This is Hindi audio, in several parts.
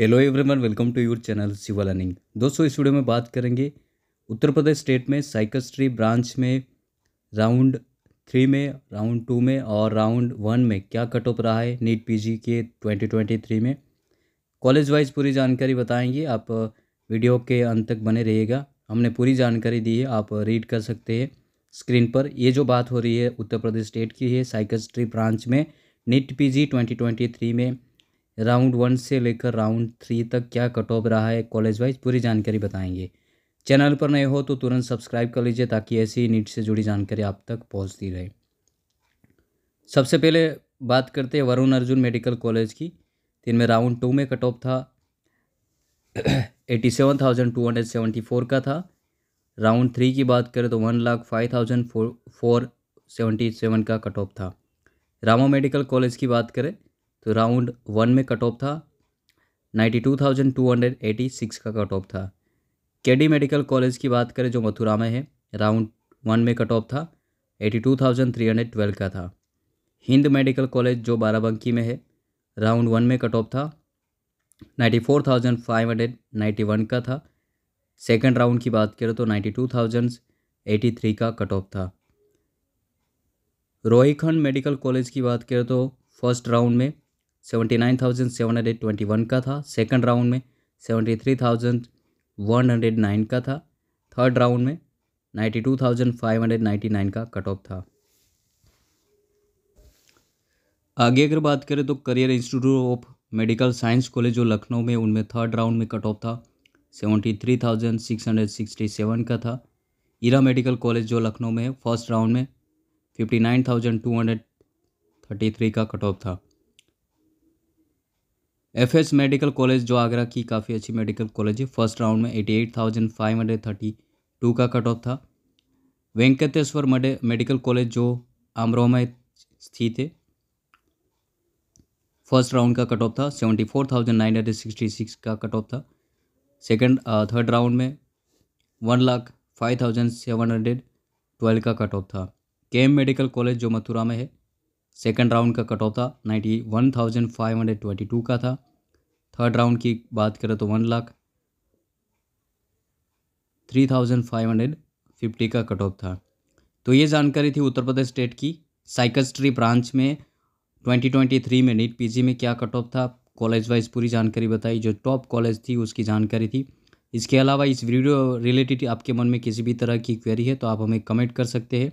hello everyone welcome to your channel Shiva learning दोस्तों इस वीडियो में बात करेंगे उत्तर प्रदेश स्टेट में साइकस्ट्री ब्रांच में राउंड थ्री में राउंड टू में और राउंड वन में क्या कट ऑफ रहा है नीट पीजी के 2023 में कॉलेज वाइज पूरी जानकारी बताएंगे आप वीडियो के अंत तक बने रहिएगा हमने पूरी जानकारी दी है आप रीड कर सकते हैं स्क्रीन पर ये जो बात हो रही है उत्तर प्रदेश स्टेट की है साइकस्ट्री ब्रांच में नीट पी जी में राउंड वन से लेकर राउंड थ्री तक क्या कट ऑफ रहा है कॉलेज वाइज पूरी जानकारी बताएंगे चैनल पर नए हो तो तुरंत सब्सक्राइब कर लीजिए ताकि ऐसी नीट से जुड़ी जानकारी आप तक पहुंचती रहे सबसे पहले बात करते हैं वरुण अर्जुन मेडिकल कॉलेज की जिनमें राउंड टू में कट ऑफ था eighty seven thousand two hundred seventy four का था राउंड थ्री की बात करें तो one lakh five thousand four four seventy seven का कट ऑफ था रामा मेडिकल कॉलेज की बात करें तो राउंड वन में कट ऑफ था ninety two thousand two hundred eighty six का कट ऑफ था डी मेडिकल कॉलेज की बात करें जो मथुरा में है राउंड वन में कट ऑफ था eighty two thousand three hundred twelve का था हिंद मेडिकल कॉलेज जो बाराबंकी में है राउंड वन में कट ऑफ था ninety four thousand five hundred ninety one का था सेकेंड राउंड की बात करें तो ninety two thousand eighty three का कट ऑफ था रोहिखंड मेडिकल कॉलेज की बात करें तो फर्स्ट राउंड में seventy nine thousand seven hundred twenty one का था सेकंड राउंड में seventy three thousand one hundred nine का था थर्ड राउंड में ninety two thousand five hundred ninety nine का कट ऑफ था आगे अगर बात करें तो career institute of medical science college जो लखनऊ में उनमें थर्ड राउंड में कट ऑफ था seventy three thousand six hundred sixty seven का था इरा मेडिकल कॉलेज जो लखनऊ में फर्स्ट राउंड में fifty nine thousand two hundred thirty three का कट ऑफ था एफ एस मेडिकल कॉलेज जो आगरा की काफ़ी अच्छी मेडिकल कॉलेज है फर्स्ट राउंड में eighty eight thousand five hundred thirty two का कट ऑफ था वेंकटेश्वर मडे मेडिकल कॉलेज जो आमरोह में स्थित है फर्स्ट राउंड का कट ऑफ था seventy four thousand nine hundred sixty six का कट ऑफ था सेकेंड थर्ड राउंड में one lakh five thousand seven hundred twelve का कट ऑफ था के एम मेडिकल कॉलेज जो मथुरा में है सेकेंड राउंड का कट ऑफ था ninety one thousand five hundred twenty two का था थर्ड राउंड की बात करें तो one lakh three thousand five hundred fifty का कट ऑफ था तो ये जानकारी थी उत्तर प्रदेश स्टेट की साइकस्ट्री ब्रांच में ट्वेंटी ट्वेंटी थ्री में नीट पीजी में क्या कट ऑफ था कॉलेज वाइज पूरी जानकारी बताई जो टॉप कॉलेज थी उसकी जानकारी थी इसके अलावा इस वीडियो रिलेटेड आपके मन में किसी भी तरह की क्वेरी है तो आप हमें कमेंट कर सकते हैं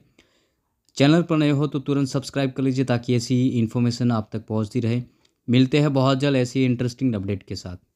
चैनल पर नए हो तो तुरंत सब्सक्राइब कर लीजिए ताकि ऐसी इन्फॉर्मेशन आप तक पहुँचती रहे मिलते हैं बहुत जल्द ऐसी इंटरेस्टिंग अपडेट के साथ